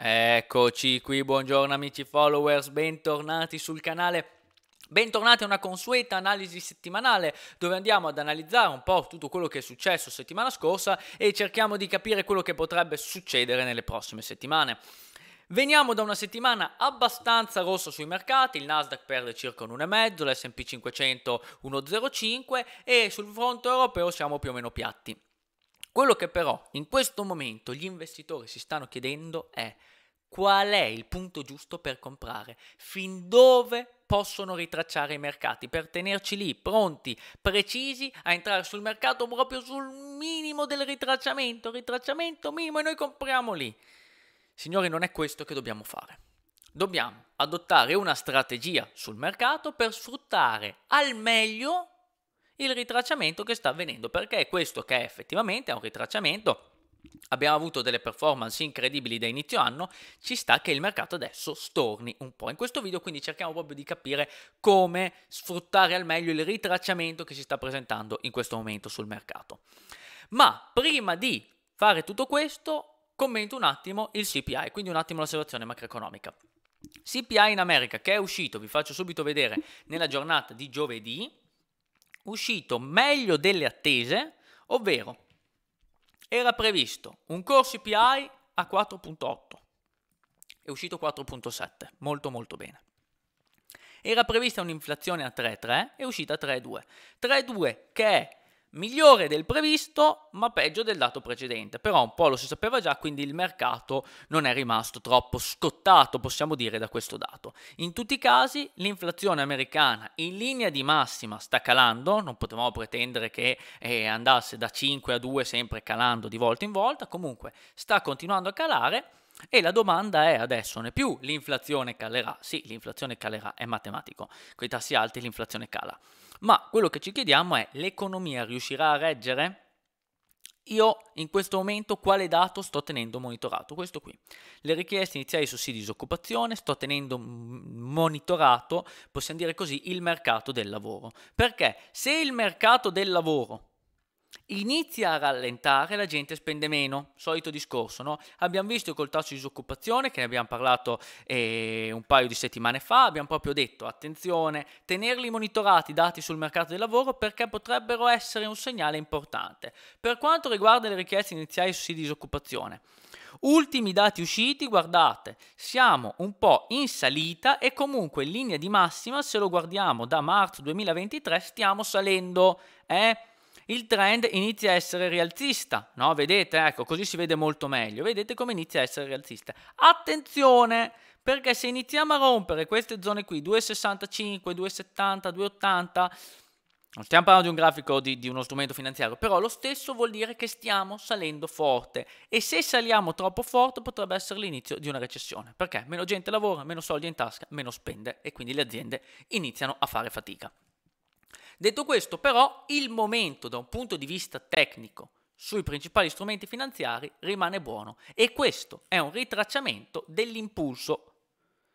Eccoci qui, buongiorno amici followers, bentornati sul canale. Bentornati a una consueta analisi settimanale dove andiamo ad analizzare un po' tutto quello che è successo settimana scorsa e cerchiamo di capire quello che potrebbe succedere nelle prossime settimane. Veniamo da una settimana abbastanza rossa sui mercati, il Nasdaq perde circa un 1,5, l'SP 500 1,05 e sul fronte europeo siamo più o meno piatti. Quello che però in questo momento gli investitori si stanno chiedendo è qual è il punto giusto per comprare, fin dove possono ritracciare i mercati, per tenerci lì pronti, precisi a entrare sul mercato proprio sul minimo del ritracciamento, ritracciamento minimo e noi compriamo lì. Signori, non è questo che dobbiamo fare. Dobbiamo adottare una strategia sul mercato per sfruttare al meglio il ritracciamento che sta avvenendo, perché è questo che è effettivamente è un ritracciamento abbiamo avuto delle performance incredibili da inizio anno, ci sta che il mercato adesso storni un po'. In questo video quindi cerchiamo proprio di capire come sfruttare al meglio il ritracciamento che si sta presentando in questo momento sul mercato. Ma prima di fare tutto questo, commento un attimo il CPI, quindi un attimo l'osservazione macroeconomica. CPI in America che è uscito, vi faccio subito vedere, nella giornata di giovedì, uscito meglio delle attese, ovvero era previsto un corso API a 4.8, è uscito 4.7, molto molto bene. Era prevista un'inflazione a 3.3, è uscita a 3.2. 3.2 che è migliore del previsto ma peggio del dato precedente, però un po' lo si sapeva già, quindi il mercato non è rimasto troppo scottato, possiamo dire, da questo dato. In tutti i casi l'inflazione americana in linea di massima sta calando, non potevamo pretendere che eh, andasse da 5 a 2 sempre calando di volta in volta, comunque sta continuando a calare e la domanda è adesso non è più l'inflazione calerà, sì l'inflazione calerà, è matematico, con i tassi alti l'inflazione cala, ma quello che ci chiediamo è l'economia riuscirà a reggere? Io in questo momento quale dato sto tenendo monitorato? Questo qui. Le richieste iniziali di sussidi di disoccupazione, sto tenendo monitorato, possiamo dire così, il mercato del lavoro. Perché se il mercato del lavoro inizia a rallentare, la gente spende meno, solito discorso, no? Abbiamo visto col tasso di disoccupazione, che ne abbiamo parlato eh, un paio di settimane fa, abbiamo proprio detto, attenzione, tenerli monitorati i dati sul mercato del lavoro perché potrebbero essere un segnale importante. Per quanto riguarda le richieste iniziali sui disoccupazione, Ultimi dati usciti, guardate, siamo un po' in salita e comunque in linea di massima, se lo guardiamo da marzo 2023, stiamo salendo, eh? il trend inizia a essere rialzista, no? Vedete, ecco, così si vede molto meglio, vedete come inizia a essere rialzista. Attenzione, perché se iniziamo a rompere queste zone qui, 2,65, 2,70, 2,80... Non stiamo parlando di un grafico di, di, uno strumento finanziario, però lo stesso vuol dire che stiamo salendo forte e se saliamo troppo forte potrebbe essere l'inizio di una recessione, perché meno gente lavora, meno soldi in tasca, meno spende e quindi le aziende iniziano a fare fatica. Detto questo, però, il momento da un punto di vista tecnico sui principali strumenti finanziari rimane buono e questo è un ritracciamento dell'impulso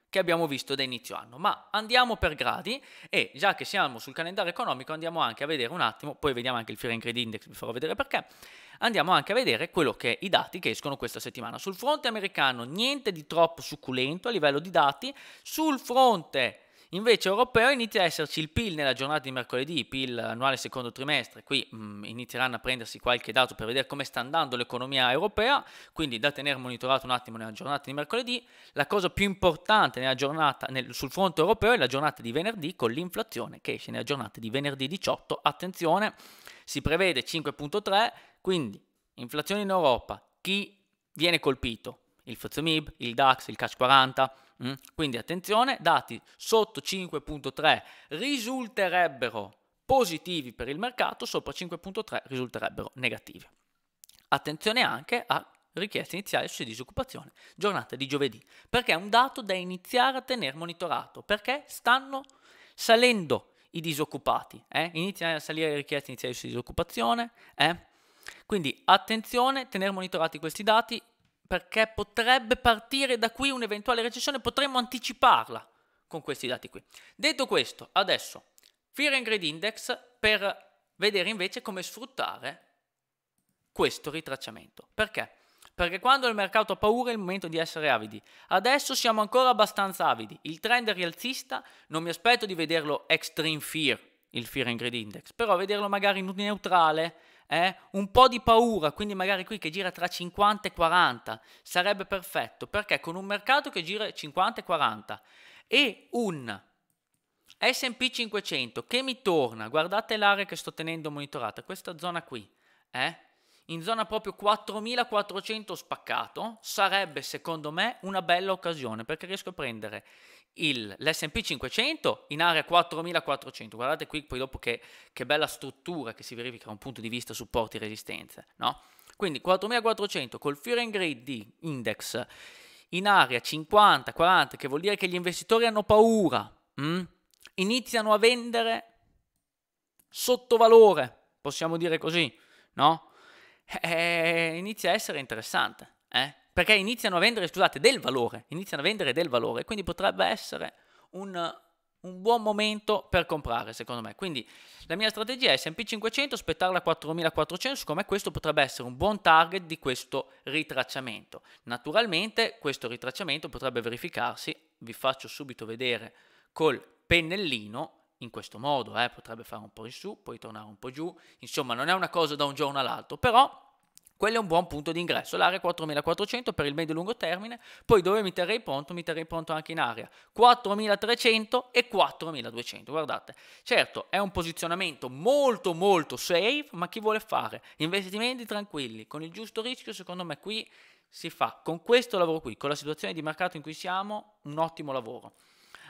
che abbiamo visto da inizio anno. Ma andiamo per gradi e già che siamo sul calendario economico andiamo anche a vedere un attimo, poi vediamo anche il Fear and Credit Index, vi farò vedere perché, andiamo anche a vedere quello che i dati che escono questa settimana. Sul fronte americano niente di troppo succulento a livello di dati, sul fronte Invece europeo inizia a esserci il PIL nella giornata di mercoledì, PIL annuale secondo trimestre, qui mh, mm, inizieranno a prendersi qualche dato per vedere come sta andando l'economia europea, quindi da tenere monitorato un attimo nella giornata di mercoledì. La cosa più importante giornata, nel, sul fronte europeo è la giornata di venerdì con l'inflazione che esce nella giornata di venerdì 18, attenzione, si prevede 5.3, quindi inflazione in Europa, chi viene colpito? il FTMIB, il DAX, il CAC 40. Mm? Quindi attenzione, dati sotto 5.3 risulterebbero positivi per il mercato, sopra 5.3 risulterebbero negativi. Attenzione anche a richieste iniziali su disoccupazione, giornata di giovedì, perché è un dato da iniziare a tenere monitorato, perché stanno salendo i disoccupati, eh? iniziano a salire le richieste iniziali su disoccupazione, eh? quindi attenzione, tenere monitorati questi dati, perché potrebbe partire da qui un'eventuale recessione, potremmo anticiparla con questi dati qui. Detto questo, adesso Fear and Greed Index per vedere invece come sfruttare questo ritracciamento. Perché? Perché quando il mercato ha paura è il momento di essere avidi. Adesso siamo ancora abbastanza avidi. Il trend rialzista, non mi aspetto di vederlo extreme fear, il fear and greed index, però vederlo magari neutrale, eh? un po' di paura, quindi magari qui che gira tra 50 e 40 sarebbe perfetto, perché con un mercato che gira 50 e 40 e un S&P 500 che mi torna, guardate l'area che sto tenendo monitorata, questa zona qui, eh? in zona proprio 4400 spaccato sarebbe secondo me una bella occasione perché riesco a prendere il, l'S&P 500 in area 4400 guardate qui poi dopo che, che, bella struttura che si verifica da un punto di vista supporti e resistenze no? quindi 4400 col fear and grade di index in area 50-40 che vuol dire che gli investitori hanno paura mh? Mm? iniziano a vendere sottovalore possiamo dire così no? eh, inizia a essere interessante, eh? perché iniziano a vendere, scusate, del valore, iniziano a vendere del valore, quindi potrebbe essere un, un buon momento per comprare, secondo me. Quindi la mia strategia è S&P 500, aspettarla a 4400, secondo me questo potrebbe essere un buon target di questo ritracciamento. Naturalmente questo ritracciamento potrebbe verificarsi, vi faccio subito vedere col pennellino, in questo modo, eh, potrebbe fare un po' in su, poi tornare un po' giù, insomma non è una cosa da un giorno all'altro, però quello è un buon punto di ingresso, l'area 4400 per il medio e lungo termine, poi dove mi terrei pronto? Mi terrei pronto anche in area 4300 e 4200, guardate, certo è un posizionamento molto molto safe, ma chi vuole fare investimenti tranquilli, con il giusto rischio, secondo me qui si fa, con questo lavoro qui, con la situazione di mercato in cui siamo, un ottimo lavoro.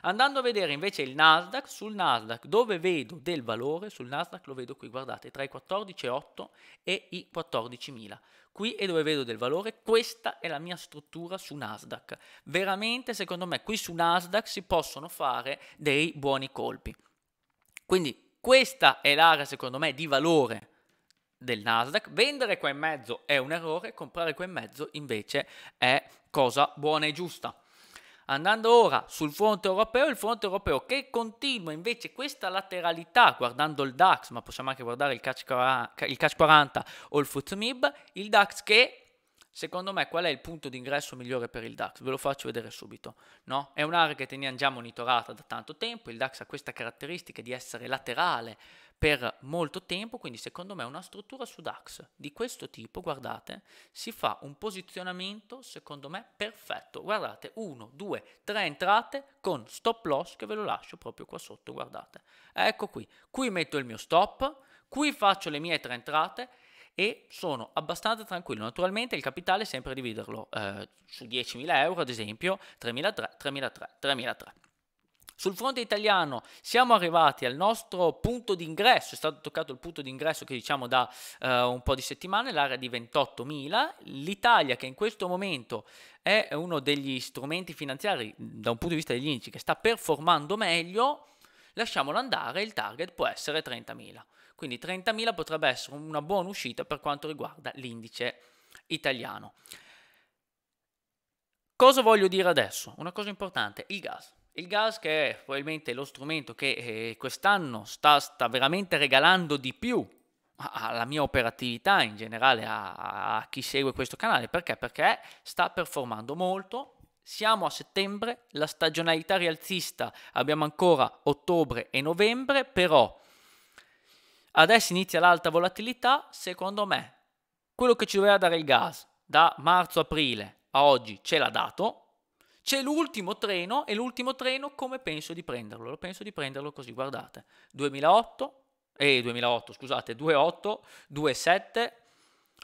Andando a vedere invece il Nasdaq, sul Nasdaq dove vedo del valore, sul Nasdaq lo vedo qui, guardate, tra i 14,8 e i 14.000. Qui è dove vedo del valore, questa è la mia struttura su Nasdaq. Veramente, secondo me, qui su Nasdaq si possono fare dei buoni colpi. Quindi questa è l'area, secondo me, di valore del Nasdaq, vendere qua in mezzo è un errore, comprare qua in mezzo invece è cosa buona e giusta. Andando ora sul fronte europeo, il fronte europeo che continua invece questa lateralità guardando il DAX, ma possiamo anche guardare il CAC 40, o il FUTSMIB, il DAX che Secondo me qual è il punto d'ingresso migliore per il DAX? Ve lo faccio vedere subito. No? È un'area che teniamo già monitorata da tanto tempo, il DAX ha questa caratteristica di essere laterale per molto tempo, quindi secondo me una struttura su DAX di questo tipo, guardate, si fa un posizionamento secondo me perfetto. Guardate, 1, 2, 3 entrate con stop loss che ve lo lascio proprio qua sotto, guardate. Ecco qui, qui metto il mio stop, qui faccio le mie tre entrate e sono abbastanza tranquillo. Naturalmente il capitale è sempre dividerlo eh, su 10.000 euro, ad esempio, 3.003, 3.003, 3.003. Sul fronte italiano siamo arrivati al nostro punto d'ingresso, è stato toccato il punto d'ingresso che diciamo da eh, un po' di settimane, l'area di 28.000, l'Italia che in questo momento è uno degli strumenti finanziari da un punto di vista degli indici che sta performando meglio, lasciamolo andare, il target può essere 30.000. Quindi 30.000 potrebbe essere una buona uscita per quanto riguarda l'indice italiano. Cosa voglio dire adesso? Una cosa importante, il gas. Il gas che è probabilmente lo strumento che eh, quest'anno sta, sta, veramente regalando di più alla mia operatività in generale, a, a chi segue questo canale, perché? Perché sta performando molto, siamo a settembre, la stagionalità rialzista abbiamo ancora ottobre e novembre, però adesso inizia l'alta volatilità, secondo me quello che ci doveva dare il gas da marzo-aprile a oggi ce l'ha dato, c'è l'ultimo treno e l'ultimo treno come penso di prenderlo? Lo penso di prenderlo così, guardate, 2008, eh, 2008 scusate, 28, 27,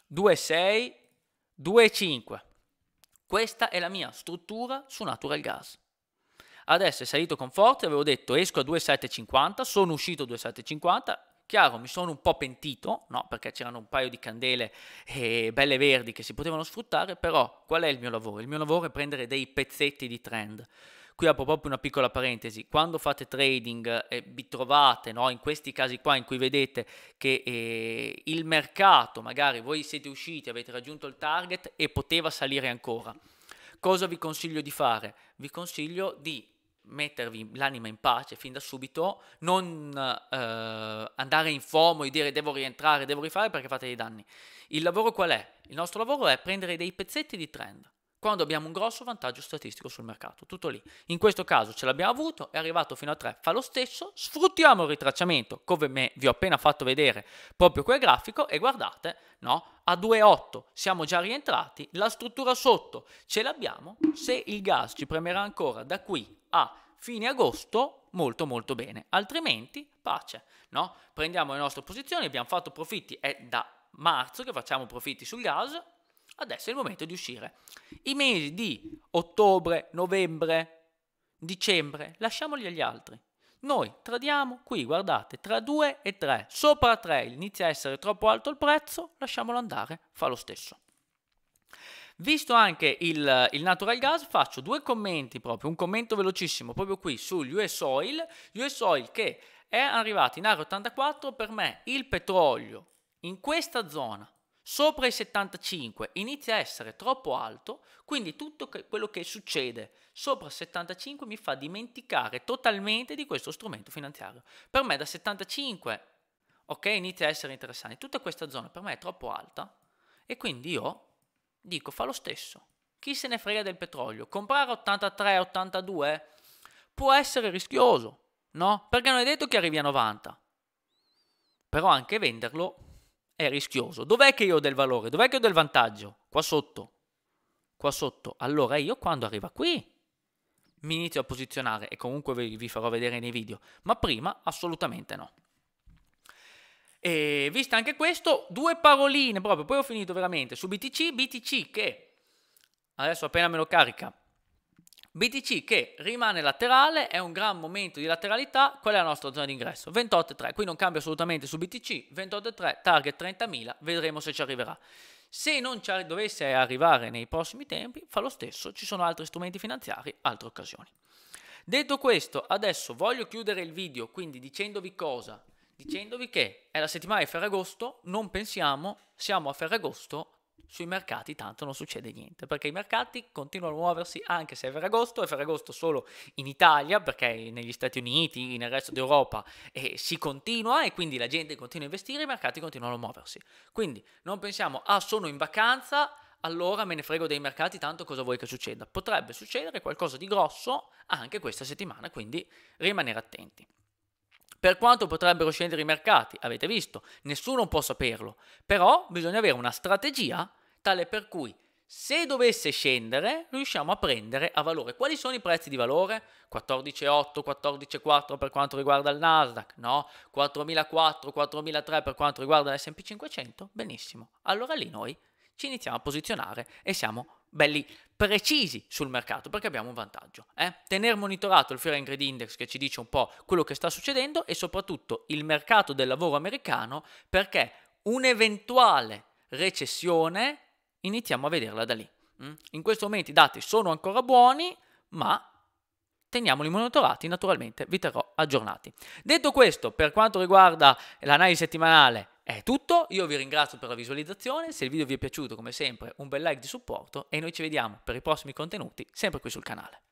26, 25. Questa è la mia struttura su natural gas. Adesso è salito con forza, avevo detto esco a 2,750, sono uscito a 2,750, Chiaro, mi sono un po' pentito, no? perché c'erano un paio di candele eh, belle verdi che si potevano sfruttare, però qual è il mio lavoro? Il mio lavoro è prendere dei pezzetti di trend. Qui apro proprio una piccola parentesi, quando fate trading eh, vi trovate no? in questi casi qua in cui vedete che eh, il mercato, magari voi siete usciti, avete raggiunto il target e poteva salire ancora. Cosa vi consiglio di fare? Vi consiglio di mettervi l'anima in pace fin da subito, non eh, andare in fomo e dire devo rientrare, devo rifare perché fate dei danni. Il lavoro qual è? Il nostro lavoro è prendere dei pezzetti di trend quando abbiamo un grosso vantaggio statistico sul mercato, tutto lì. In questo caso ce l'abbiamo avuto, è arrivato fino a 3, fa lo stesso, sfruttiamo il ritracciamento, come vi ho appena fatto vedere proprio quel grafico e guardate, no? A 2,8 siamo già rientrati, la struttura sotto ce l'abbiamo, se il gas ci premerà ancora da qui a fine agosto molto molto bene, altrimenti pace, no? Prendiamo le nostre posizioni, abbiamo fatto profitti, è da marzo che facciamo profitti sul gas, adesso è il momento di uscire. I mesi di ottobre, novembre, dicembre, lasciamoli agli altri. Noi tradiamo qui, guardate, tra 2 e 3, sopra 3 inizia a essere troppo alto il prezzo, lasciamolo andare, fa lo stesso. Visto anche il, il, natural gas, faccio due commenti proprio, un commento velocissimo proprio qui sugli US Oil, US Oil che è arrivato in area 84, per me il petrolio in questa zona sopra i 75 inizia a essere troppo alto, quindi tutto che, quello che succede sopra i 75 mi fa dimenticare totalmente di questo strumento finanziario. Per me da 75 ok, inizia a essere interessante. Tutta questa zona per me è troppo alta e quindi io dico fa lo stesso. Chi se ne frega del petrolio? Comprare 83, 82 può essere rischioso, no? Perché non è detto che arrivi a 90. Però anche venderlo è rischioso. Dov'è che io ho del valore? Dov'è che ho del vantaggio? Qua sotto. Qua sotto. Allora io quando arriva qui mi inizio a posizionare e comunque vi, vi farò vedere nei video, ma prima assolutamente no. E visto anche questo, due paroline proprio, poi ho finito veramente su BTC, BTC che adesso appena me lo carica. BTC che rimane laterale, è un gran momento di lateralità, qual è la nostra zona d'ingresso? 28,3, qui non cambia assolutamente su BTC, 28,3, target 30.000, vedremo se ci arriverà. Se non ci dovesse arrivare nei prossimi tempi, fa lo stesso, ci sono altri strumenti finanziari, altre occasioni. Detto questo, adesso voglio chiudere il video, quindi dicendovi cosa? dicendovi che è la settimana di Ferragosto, non pensiamo, siamo a Ferragosto, sui mercati tanto non succede niente, perché i mercati continuano a muoversi anche se è Ferragosto, è Ferragosto solo in Italia, perché negli Stati Uniti, nel resto d'Europa eh, si continua e quindi la gente continua a investire, i mercati continuano a muoversi. Quindi non pensiamo, ah sono in vacanza, allora me ne frego dei mercati, tanto cosa vuoi che succeda? Potrebbe succedere qualcosa di grosso anche questa settimana, quindi rimanere attenti. Per quanto potrebbero scendere i mercati, avete visto, nessuno può saperlo, però bisogna avere una strategia tale per cui se dovesse scendere, riusciamo a prendere a valore. Quali sono i prezzi di valore? 14,8, 14,4 per quanto riguarda il Nasdaq, no? 4.004, 4.003 per quanto riguarda l'S&P 500? Benissimo. Allora lì noi ci iniziamo a posizionare e siamo belli precisi sul mercato perché abbiamo un vantaggio. Eh? Tenere monitorato il Fair and Grade Index che ci dice un po' quello che sta succedendo e soprattutto il mercato del lavoro americano perché un'eventuale recessione iniziamo a vederla da lì. Mm? In questo momento i dati sono ancora buoni, ma teniamoli monitorati, naturalmente vi terrò aggiornati. Detto questo, per quanto riguarda l'analisi settimanale, è tutto, io vi ringrazio per la visualizzazione, se il video vi è piaciuto come sempre un bel like di supporto e noi ci vediamo per i prossimi contenuti sempre qui sul canale.